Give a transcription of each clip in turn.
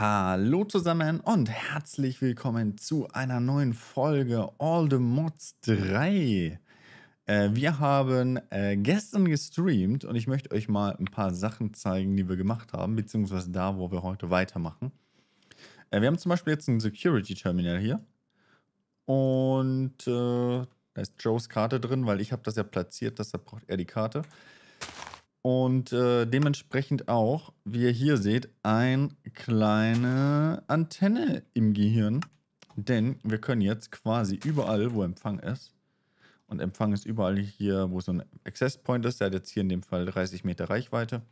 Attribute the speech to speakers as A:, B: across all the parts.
A: Hallo zusammen und herzlich willkommen zu einer neuen Folge All the Mods 3. Äh, wir haben äh, gestern gestreamt und ich möchte euch mal ein paar Sachen zeigen, die wir gemacht haben, beziehungsweise da, wo wir heute weitermachen. Äh, wir haben zum Beispiel jetzt ein Security Terminal hier und äh, da ist Joes Karte drin, weil ich habe das ja platziert, deshalb braucht er die Karte. Und äh, dementsprechend auch, wie ihr hier seht, eine kleine Antenne im Gehirn. Denn wir können jetzt quasi überall, wo Empfang ist, und Empfang ist überall hier, wo so ein Access Point ist, der hat jetzt hier in dem Fall 30 Meter Reichweite,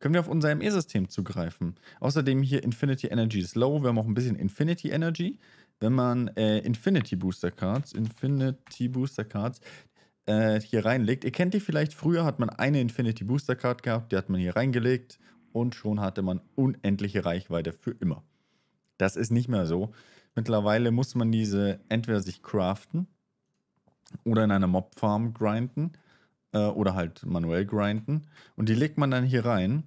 A: können wir auf unser ME-System zugreifen. Außerdem hier Infinity Energy ist low, wir haben auch ein bisschen Infinity Energy. Wenn man äh, Infinity Booster Cards, Infinity Booster Cards, äh, hier reinlegt. Ihr kennt die vielleicht, früher hat man eine Infinity Booster Card gehabt, die hat man hier reingelegt und schon hatte man unendliche Reichweite für immer. Das ist nicht mehr so. Mittlerweile muss man diese entweder sich craften oder in einer Mob-Farm grinden äh, oder halt manuell grinden. Und die legt man dann hier rein.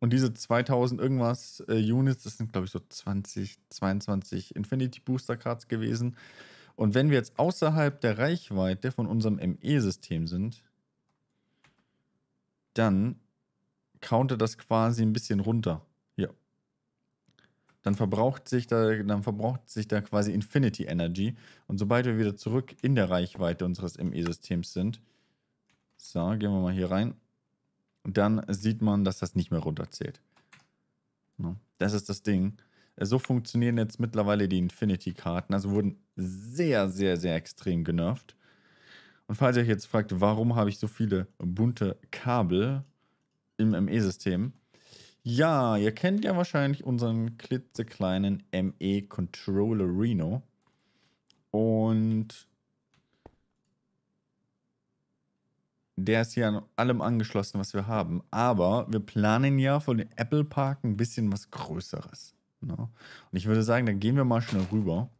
A: Und diese 2000 irgendwas äh, Units, das sind glaube ich so 20, 22 Infinity Booster Cards gewesen, und wenn wir jetzt außerhalb der Reichweite von unserem ME-System sind, dann countet das quasi ein bisschen runter. Ja. Dann verbraucht sich da, dann verbraucht sich da quasi Infinity Energy. Und sobald wir wieder zurück in der Reichweite unseres ME-Systems sind, so, gehen wir mal hier rein, dann sieht man, dass das nicht mehr runterzählt. Das ist das Ding. So funktionieren jetzt mittlerweile die Infinity-Karten. Also wurden sehr, sehr, sehr extrem genervt. Und falls ihr euch jetzt fragt, warum habe ich so viele bunte Kabel im ME-System? Ja, ihr kennt ja wahrscheinlich unseren klitzekleinen ME-Controller Reno. Und der ist hier an allem angeschlossen, was wir haben. Aber wir planen ja von den Apple Park ein bisschen was Größeres. Genau. Und ich würde sagen, dann gehen wir mal schnell rüber.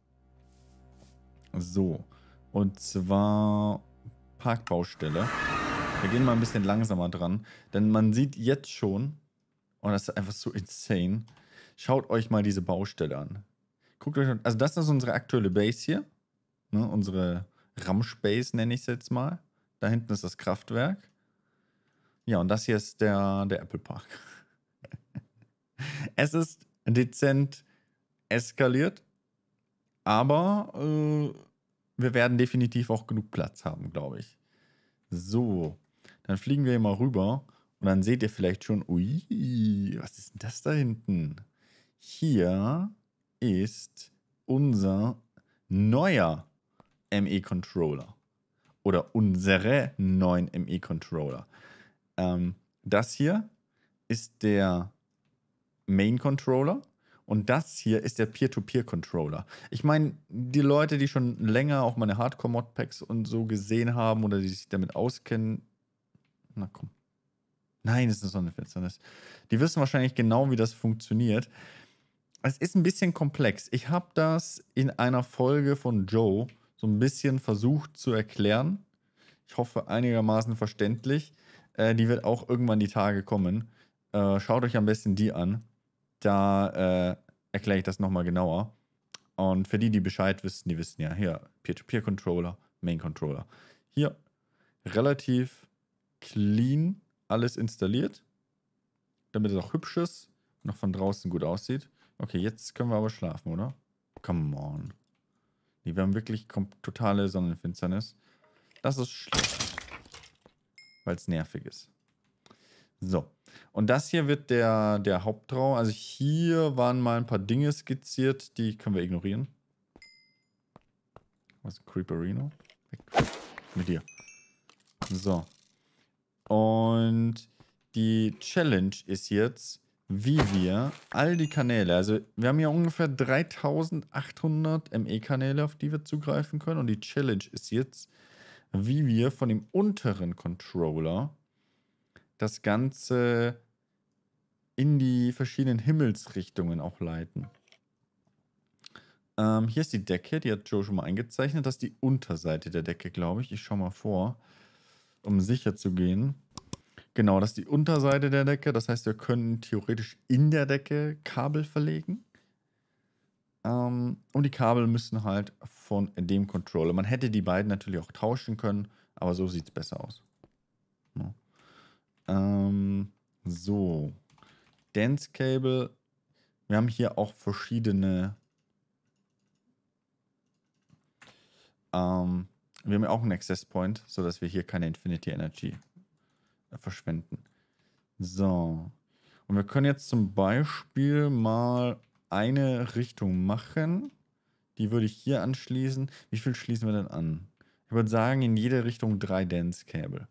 A: So. Und zwar Parkbaustelle. Wir gehen mal ein bisschen langsamer dran. Denn man sieht jetzt schon, und oh, das ist einfach so insane. Schaut euch mal diese Baustelle an. Guckt euch, also das ist unsere aktuelle Base hier. Ne, unsere Ramspace nenne ich es jetzt mal. Da hinten ist das Kraftwerk. Ja, und das hier ist der, der Apple Park. es ist dezent eskaliert. Aber äh, wir werden definitiv auch genug Platz haben, glaube ich. So, dann fliegen wir mal rüber und dann seht ihr vielleicht schon, ui, was ist denn das da hinten? Hier ist unser neuer ME-Controller oder unsere neuen ME-Controller. Ähm, das hier ist der Main Controller. Und das hier ist der Peer-to-Peer-Controller. Ich meine, die Leute, die schon länger auch meine Hardcore-Mod-Packs und so gesehen haben oder die sich damit auskennen, na komm. Nein, es ist eine Sonnenfinsternis. Die wissen wahrscheinlich genau, wie das funktioniert. Es ist ein bisschen komplex. Ich habe das in einer Folge von Joe so ein bisschen versucht zu erklären. Ich hoffe, einigermaßen verständlich. Äh, die wird auch irgendwann die Tage kommen. Äh, schaut euch am besten die an. Da äh, erkläre ich das nochmal genauer. Und für die, die Bescheid wissen, die wissen ja, hier, Peer-to-Peer-Controller, Main-Controller. Hier relativ clean alles installiert, damit es auch hübsch ist und auch von draußen gut aussieht. Okay, jetzt können wir aber schlafen, oder? Come on. Nee, wir haben wirklich totale Sonnenfinsternis. Das ist schlecht, weil es nervig ist. So. Und das hier wird der, der Hauptraum. Also hier waren mal ein paar Dinge skizziert, die können wir ignorieren. Was ist Creeperino? Mit dir. So. Und die Challenge ist jetzt, wie wir all die Kanäle, also wir haben ja ungefähr 3800 ME-Kanäle, auf die wir zugreifen können. Und die Challenge ist jetzt, wie wir von dem unteren Controller das Ganze in die verschiedenen Himmelsrichtungen auch leiten. Ähm, hier ist die Decke, die hat Joe schon mal eingezeichnet. Das ist die Unterseite der Decke, glaube ich. Ich schaue mal vor, um sicher zu gehen. Genau, das ist die Unterseite der Decke. Das heißt, wir können theoretisch in der Decke Kabel verlegen. Ähm, und die Kabel müssen halt von dem Controller. Man hätte die beiden natürlich auch tauschen können, aber so sieht es besser aus. Ja. Ähm, so. Dance Cable. Wir haben hier auch verschiedene. Ähm, wir haben ja auch einen Access Point, sodass wir hier keine Infinity Energy äh, verschwenden. So. Und wir können jetzt zum Beispiel mal eine Richtung machen. Die würde ich hier anschließen. Wie viel schließen wir denn an? Ich würde sagen, in jede Richtung drei Dance Cable.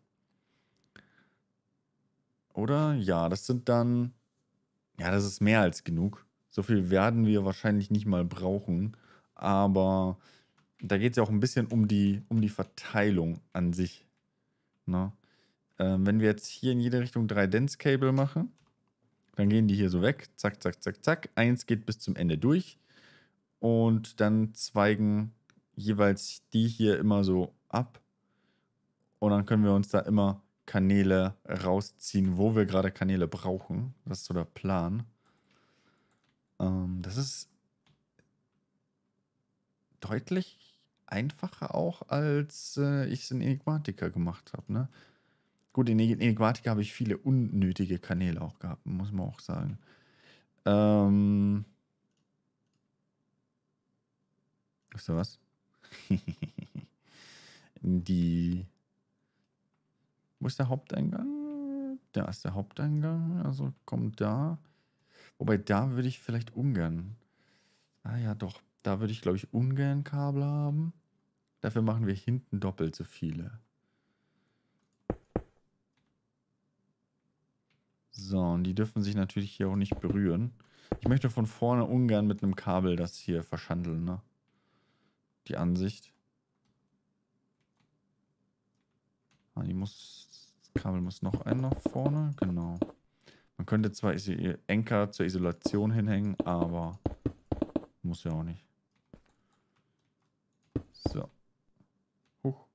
A: Oder? Ja, das sind dann. Ja, das ist mehr als genug. So viel werden wir wahrscheinlich nicht mal brauchen. Aber da geht es ja auch ein bisschen um die, um die Verteilung an sich. Ne? Ähm, wenn wir jetzt hier in jede Richtung drei Dense Cable machen, dann gehen die hier so weg. Zack, zack, zack, zack. Eins geht bis zum Ende durch. Und dann zweigen jeweils die hier immer so ab. Und dann können wir uns da immer Kanäle rausziehen, wo wir gerade Kanäle brauchen. Das ist so der Plan. Ähm, das ist deutlich einfacher auch, als äh, ich es in Enigmatica gemacht habe. Ne? Gut, in Enigmatica habe ich viele unnötige Kanäle auch gehabt, muss man auch sagen. Ähm. Wisst du was? Die wo ist der Haupteingang? Da ist der Haupteingang. Also kommt da. Wobei, da würde ich vielleicht ungern. Ah ja, doch. Da würde ich, glaube ich, ungern Kabel haben. Dafür machen wir hinten doppelt so viele. So, und die dürfen sich natürlich hier auch nicht berühren. Ich möchte von vorne ungern mit einem Kabel das hier verschandeln, ne? Die Ansicht. Ah, die muss, das Kabel muss noch ein nach vorne, genau. Man könnte zwar Enker zur Isolation hinhängen, aber muss ja auch nicht. So. Huch.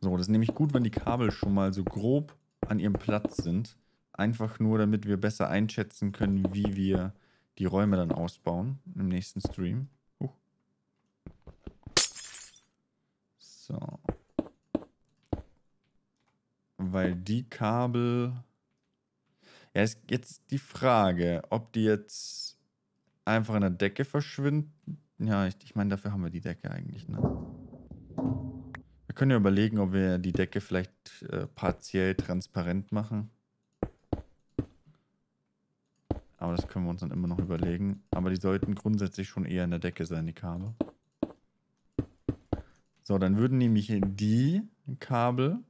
A: So, das ist nämlich gut, wenn die Kabel schon mal so grob an ihrem Platz sind. Einfach nur, damit wir besser einschätzen können, wie wir die Räume dann ausbauen im nächsten Stream. So. Weil die Kabel. Ja, ist jetzt die Frage, ob die jetzt einfach in der Decke verschwinden. Ja, ich, ich meine, dafür haben wir die Decke eigentlich, ne? Wir können ja überlegen, ob wir die Decke vielleicht äh, partiell transparent machen. Aber das können wir uns dann immer noch überlegen. Aber die sollten grundsätzlich schon eher in der Decke sein, die Kabel. So, dann würden nämlich die Kabel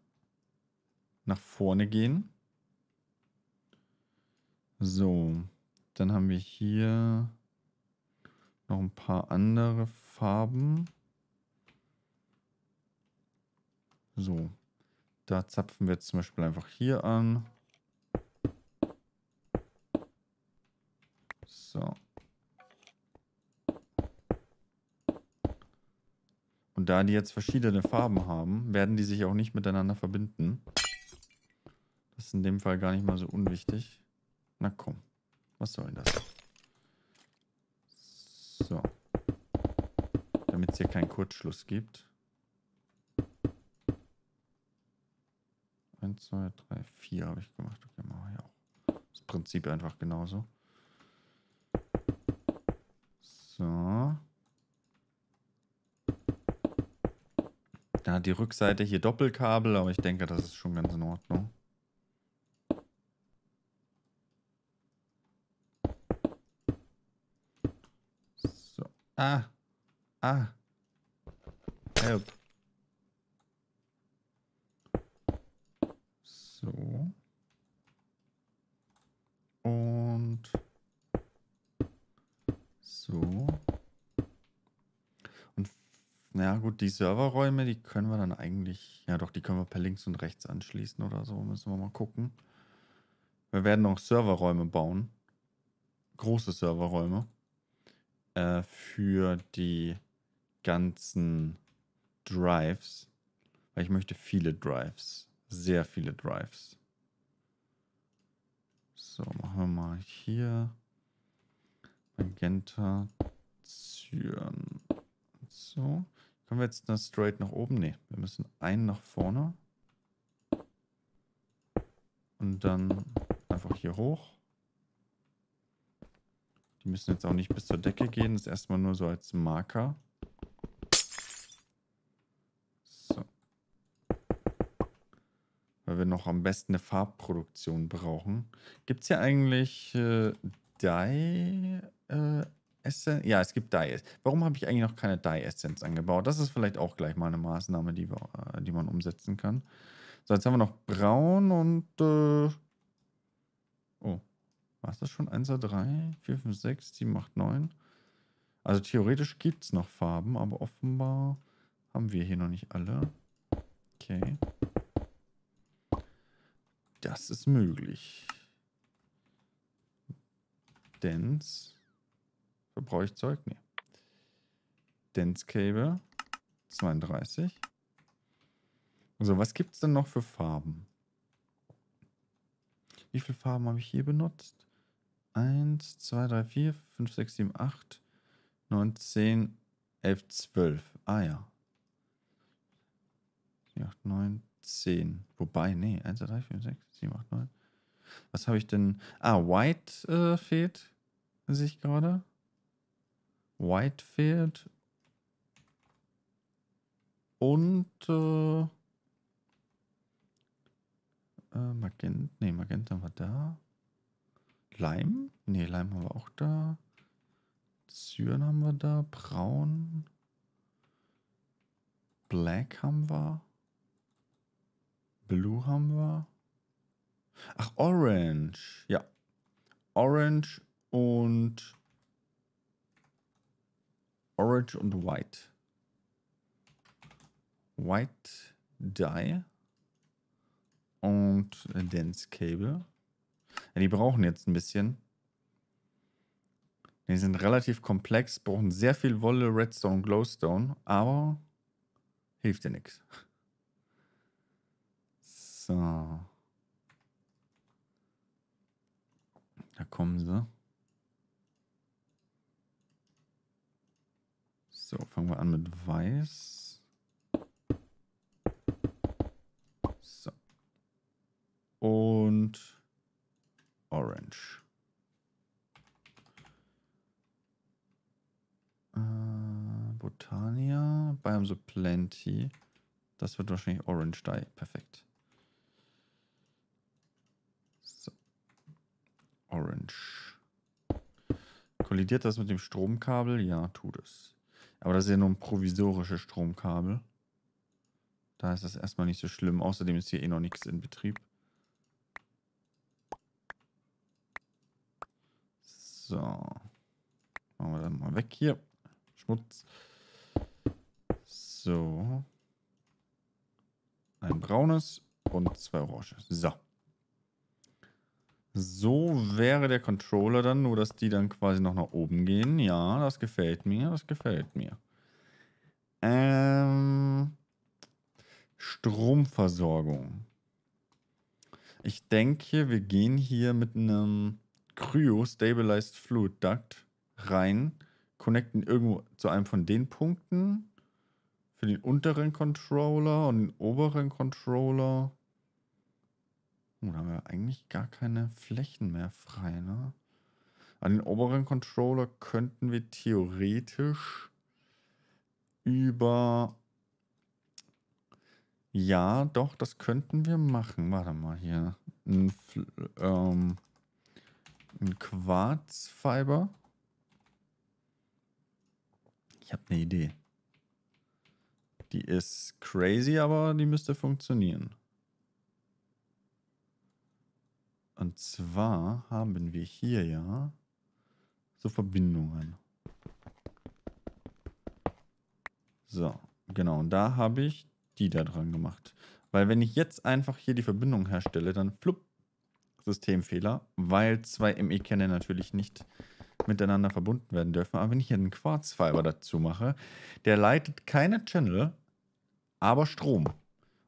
A: nach vorne gehen. So, dann haben wir hier noch ein paar andere Farben. So, da zapfen wir jetzt zum Beispiel einfach hier an. So. da die jetzt verschiedene Farben haben, werden die sich auch nicht miteinander verbinden. Das ist in dem Fall gar nicht mal so unwichtig. Na komm, was soll denn das? So. Damit es hier keinen Kurzschluss gibt. 1, 2, 3, 4 habe ich gemacht. Okay, machen wir auch. Das Prinzip einfach genauso. Ja, die Rückseite hier Doppelkabel, aber ich denke, das ist schon ganz in Ordnung. So. Ah. Ah. Help. die Serverräume, die können wir dann eigentlich, ja doch, die können wir per links und rechts anschließen oder so, müssen wir mal gucken. Wir werden auch Serverräume bauen. Große Serverräume. Äh, für die ganzen Drives. Weil ich möchte viele Drives. Sehr viele Drives. So, machen wir mal hier. Magenta Zürn. So. Können wir jetzt eine straight nach oben? Ne, wir müssen einen nach vorne. Und dann einfach hier hoch. Die müssen jetzt auch nicht bis zur Decke gehen. Das ist erstmal nur so als Marker. So. Weil wir noch am besten eine Farbproduktion brauchen. Gibt es hier eigentlich äh, Dye äh, Essenz? Ja, es gibt Dye. Essence. Warum habe ich eigentlich noch keine dye Essence angebaut? Das ist vielleicht auch gleich mal eine Maßnahme, die, wir, äh, die man umsetzen kann. So, jetzt haben wir noch Braun und... Äh oh, war es das schon? 1, 2, 3, 4, 5, 6, 7, 8, 9. Also theoretisch gibt es noch Farben, aber offenbar haben wir hier noch nicht alle. Okay. Das ist möglich. Dance brauche ich Zeug? Nee. Dense Cable. 32. So, was gibt es denn noch für Farben? Wie viele Farben habe ich hier benutzt? 1, 2, 3, 4, 5, 6, 7, 8, 9, 10, 11, 12. Ah ja. 7, 8, 9, 10. Wobei, nee, 1, 2, 3, 4, 6, 7, 8, 9. Was habe ich denn? Ah, White äh, fehlt, sehe ich gerade. Whitefield und äh, äh, Magenta, nee, Magenta haben wir da. Lime? Ne, Lime haben wir auch da. Zyren haben wir da. Braun. Black haben wir. Blue haben wir. Ach, Orange. Ja. Orange und Orange und White. White Dye und Dense Cable. Ja, die brauchen jetzt ein bisschen. Die sind relativ komplex, brauchen sehr viel Wolle, Redstone, Glowstone, aber hilft dir nichts. So. Da kommen sie. So, fangen wir an mit Weiß. So. Und Orange. Äh, Botania, Biomes of Plenty. Das wird wahrscheinlich Orange Dye. Perfekt. So. Orange. Kollidiert das mit dem Stromkabel? Ja, tut es. Aber das ist ja nur ein provisorisches Stromkabel. Da ist das erstmal nicht so schlimm. Außerdem ist hier eh noch nichts in Betrieb. So. Machen wir dann mal weg hier. Schmutz. So. Ein braunes und zwei orange. So. So wäre der Controller dann, nur dass die dann quasi noch nach oben gehen. Ja, das gefällt mir, das gefällt mir. Ähm, Stromversorgung. Ich denke, wir gehen hier mit einem Cryo Stabilized Fluid Duct rein, connecten irgendwo zu einem von den Punkten für den unteren Controller und den oberen Controller. Oh, da haben wir eigentlich gar keine Flächen mehr frei, ne? An den oberen Controller könnten wir theoretisch über... Ja, doch, das könnten wir machen. Warte mal hier. Ein, ähm, ein Quarzfiber. Ich habe eine Idee. Die ist crazy, aber die müsste funktionieren. Und zwar haben wir hier ja so Verbindungen. So, genau. Und da habe ich die da dran gemacht. Weil wenn ich jetzt einfach hier die Verbindung herstelle, dann flupp, Systemfehler, weil zwei ME-Kerne natürlich nicht miteinander verbunden werden dürfen. Aber wenn ich hier einen Quarzfiber dazu mache, der leitet keine Channel, aber Strom.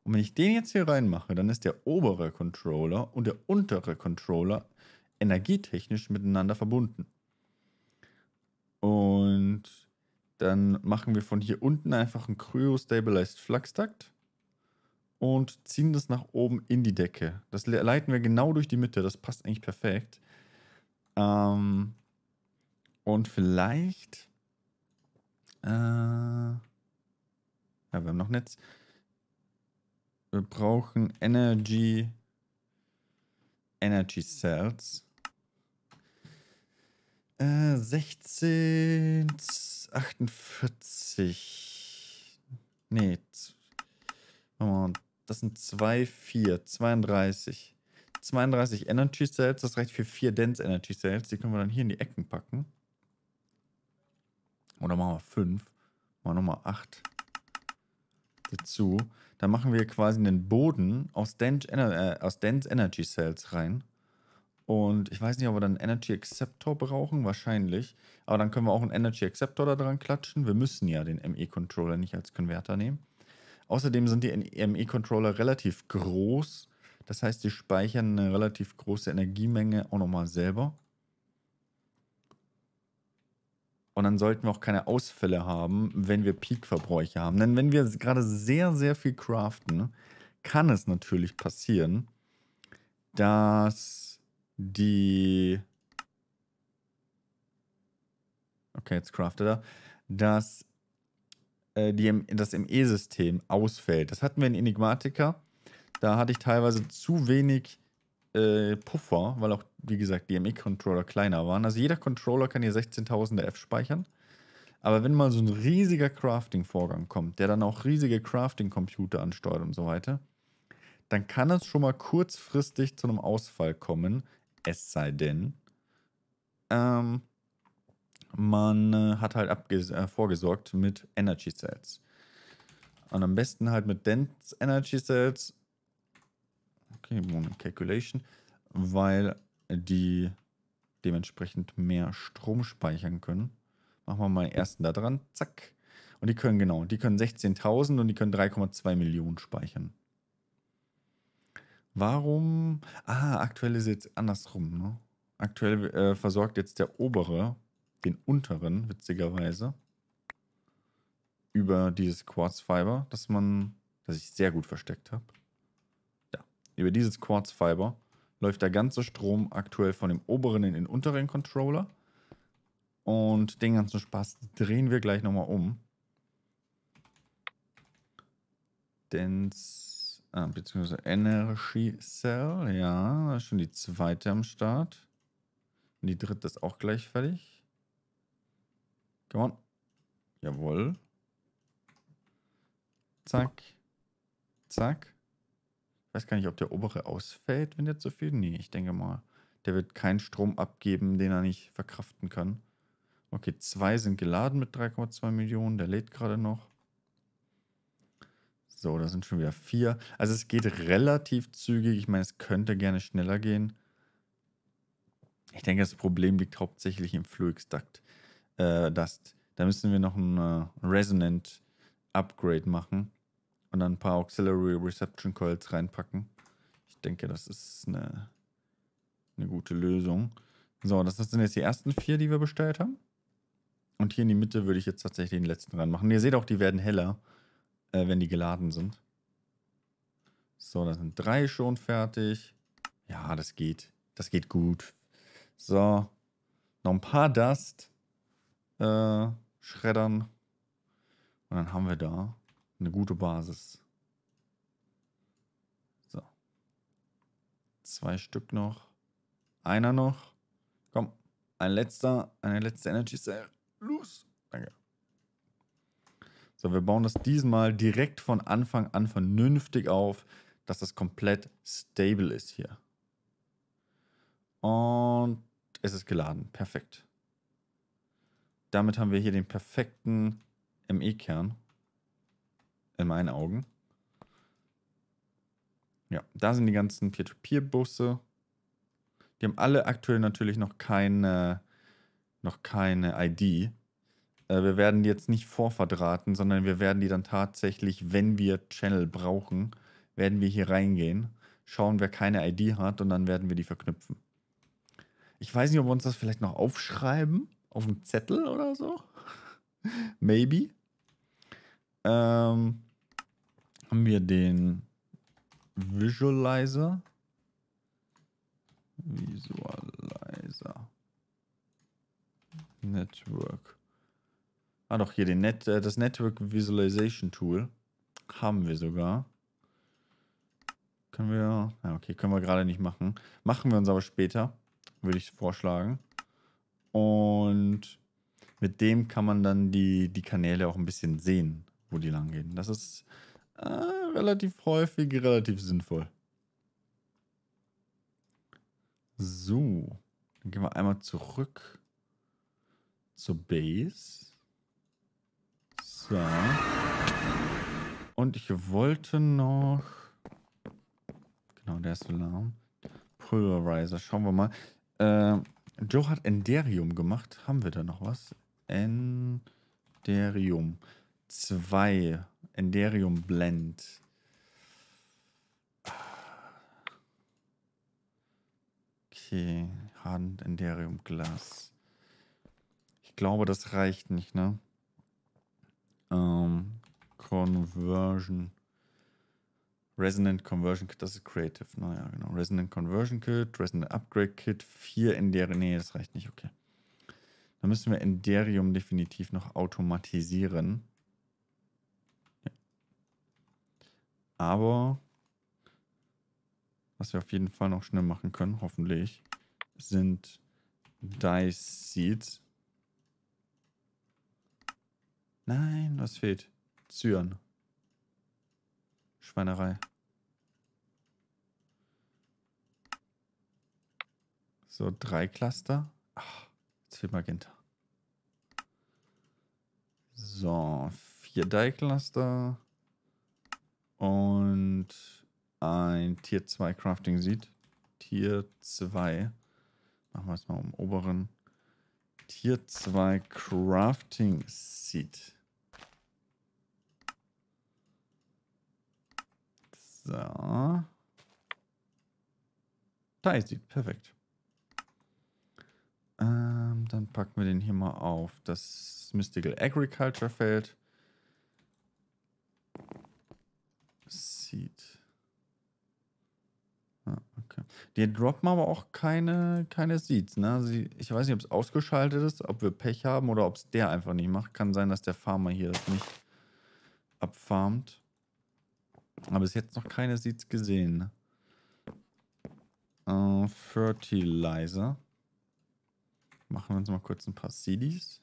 A: Und wenn ich den jetzt hier reinmache, dann ist der obere Controller und der untere Controller energietechnisch miteinander verbunden. Und dann machen wir von hier unten einfach einen Cryo-Stabilized Flux-Takt und ziehen das nach oben in die Decke. Das leiten wir genau durch die Mitte, das passt eigentlich perfekt. Ähm, und vielleicht... Äh, ja, wir haben noch Netz. Wir brauchen Energy. Energy Cells. Äh, 16, 48. Nee. Das sind 2, 4, 32. 32 Energy Cells, das reicht für 4 Dense Energy Cells. Die können wir dann hier in die Ecken packen. Oder machen wir 5. Machen wir nochmal 8 dazu. Da machen wir quasi einen Boden aus Dense, äh, aus Dense Energy Cells rein. Und ich weiß nicht, ob wir dann einen Energy Acceptor brauchen, wahrscheinlich. Aber dann können wir auch einen Energy Acceptor da dran klatschen. Wir müssen ja den ME-Controller nicht als Konverter nehmen. Außerdem sind die ME-Controller relativ groß. Das heißt, sie speichern eine relativ große Energiemenge auch nochmal selber. Und dann sollten wir auch keine Ausfälle haben, wenn wir Peak-Verbräuche haben. Denn wenn wir gerade sehr, sehr viel craften, kann es natürlich passieren, dass die... Okay, jetzt craftet er. Dass äh, die, das ME-System ausfällt. Das hatten wir in Enigmatica. Da hatte ich teilweise zu wenig äh, Puffer, weil auch, wie gesagt, die ME-Controller kleiner waren. Also jeder Controller kann hier 16.000 F speichern. Aber wenn mal so ein riesiger Crafting-Vorgang kommt, der dann auch riesige Crafting-Computer ansteuert und so weiter, dann kann es schon mal kurzfristig zu einem Ausfall kommen, es sei denn, ähm, man äh, hat halt äh, vorgesorgt mit Energy Cells. Und am besten halt mit Dense Energy Cells Okay, Moment, Calculation, weil die dementsprechend mehr Strom speichern können. Machen wir mal den ersten da dran. Zack. Und die können genau, die können 16.000 und die können 3,2 Millionen speichern. Warum? Ah, aktuell ist jetzt andersrum. Ne? Aktuell äh, versorgt jetzt der obere den unteren, witzigerweise, über dieses Quarzfiber, das man, dass ich sehr gut versteckt habe. Über dieses Quarzfiber läuft der ganze Strom aktuell von dem oberen in den unteren Controller. Und den ganzen Spaß drehen wir gleich nochmal um. Dance, ah, beziehungsweise Energy Cell, ja, da ist schon die zweite am Start. Und die dritte ist auch gleich fertig. Come on. Jawohl. Zack. Zack. Ich weiß gar nicht, ob der obere ausfällt, wenn der zu viel. Nee, ich denke mal, der wird keinen Strom abgeben, den er nicht verkraften kann. Okay, zwei sind geladen mit 3,2 Millionen. Der lädt gerade noch. So, da sind schon wieder vier. Also es geht relativ zügig. Ich meine, es könnte gerne schneller gehen. Ich denke, das Problem liegt hauptsächlich im Fluix Äh, Da müssen wir noch ein äh, Resonant Upgrade machen und dann ein paar Auxiliary Reception Coils reinpacken. Ich denke, das ist eine, eine gute Lösung. So, das sind jetzt die ersten vier, die wir bestellt haben. Und hier in die Mitte würde ich jetzt tatsächlich den letzten reinmachen. Ihr seht auch, die werden heller, äh, wenn die geladen sind. So, da sind drei schon fertig. Ja, das geht. Das geht gut. So, noch ein paar Dust äh, schreddern. Und dann haben wir da eine gute Basis. So. Zwei Stück noch. Einer noch. Komm. Ein letzter. Eine letzte Energy Cell. Los. Danke. So, wir bauen das diesmal direkt von Anfang an vernünftig auf, dass das komplett stable ist hier. Und es ist geladen. Perfekt. Damit haben wir hier den perfekten ME-Kern in meinen Augen. Ja, da sind die ganzen Peer-to-Peer-Busse. Die haben alle aktuell natürlich noch keine, noch keine ID. Äh, wir werden die jetzt nicht vorverdrahten, sondern wir werden die dann tatsächlich, wenn wir Channel brauchen, werden wir hier reingehen, schauen, wer keine ID hat und dann werden wir die verknüpfen. Ich weiß nicht, ob wir uns das vielleicht noch aufschreiben, auf dem Zettel oder so. Maybe. Ähm, haben wir den Visualizer. Visualizer. Network. Ah doch, hier den Net, äh, das Network Visualization Tool. Haben wir sogar. Können wir, ja okay, können wir gerade nicht machen. Machen wir uns aber später, würde ich vorschlagen. Und mit dem kann man dann die, die Kanäle auch ein bisschen sehen, wo die lang gehen. Das ist Ah, relativ häufig, relativ sinnvoll. So, dann gehen wir einmal zurück zur Base. So. Und ich wollte noch... Genau, der ist Alarm. Pulverizer, schauen wir mal. Äh, Joe hat Enderium gemacht. Haben wir da noch was? Enderium. 2. Enderium Blend. Okay, Hand, Enderium Glas. Ich glaube, das reicht nicht, ne? Ähm, Conversion. Resonant Conversion Kit, das ist Creative, ne? genau. Resonant Conversion Kit, Resonant Upgrade Kit, 4 Enderium. Nee, das reicht nicht, okay. Dann müssen wir Enderium definitiv noch automatisieren. Aber was wir auf jeden Fall noch schnell machen können, hoffentlich, sind Dice Seeds. Nein, was fehlt? Zyren. Schweinerei. So, drei Cluster. Ach, jetzt fehlt Magenta. So, vier Dye-Cluster und ein Tier 2 Crafting sieht. Tier 2. Machen wir es mal um oberen. Tier 2 Crafting Seed. So. Da ist sie, perfekt. Ähm, dann packen wir den hier mal auf das Mystical Agriculture Feld. sieht. Ah, okay. Die droppen aber auch keine, keine Seeds, ne? Sie, also, ich weiß nicht, ob es ausgeschaltet ist, ob wir Pech haben oder ob es der einfach nicht macht. Kann sein, dass der Farmer hier das nicht abfarmt. Aber bis jetzt noch keine Seeds gesehen. Ne? Äh, Fertilizer. Machen wir uns mal kurz ein paar CDs.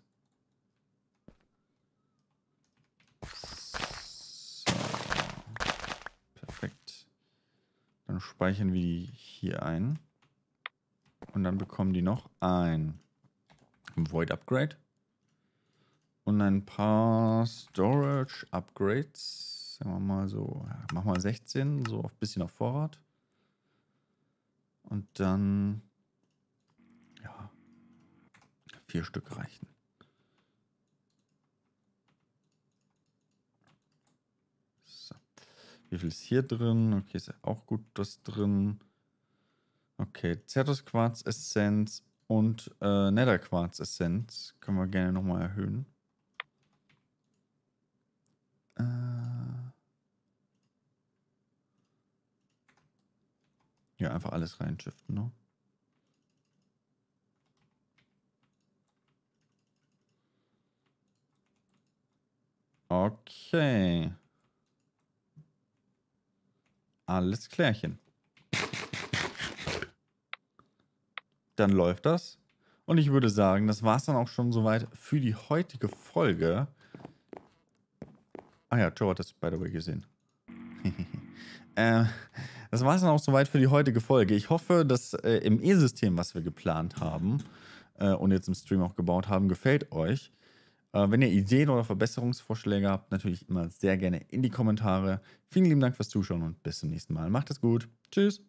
A: Dann speichern wir die hier ein. Und dann bekommen die noch ein Void Upgrade. Und ein paar Storage Upgrades. Sagen wir mal so, mach mal 16, so ein bisschen auf Vorrat. Und dann, ja, vier Stück reichen. Wie viel ist hier drin? Okay, ist ja auch gut das drin. Okay, Zertus-Quarz-Essenz und äh, Nether-Quarz-Essenz können wir gerne nochmal erhöhen. Äh ja, einfach alles reinschiften, ne? Okay. Alles klärchen. Dann läuft das. Und ich würde sagen, das war es dann auch schon soweit für die heutige Folge. Ah ja, Joe hat das by the way gesehen. äh, das war es dann auch soweit für die heutige Folge. Ich hoffe, dass äh, im E-System, was wir geplant haben äh, und jetzt im Stream auch gebaut haben, gefällt euch. Äh, wenn ihr Ideen oder Verbesserungsvorschläge habt, natürlich immer sehr gerne in die Kommentare. Vielen lieben Dank fürs Zuschauen und bis zum nächsten Mal. Macht es gut. Tschüss.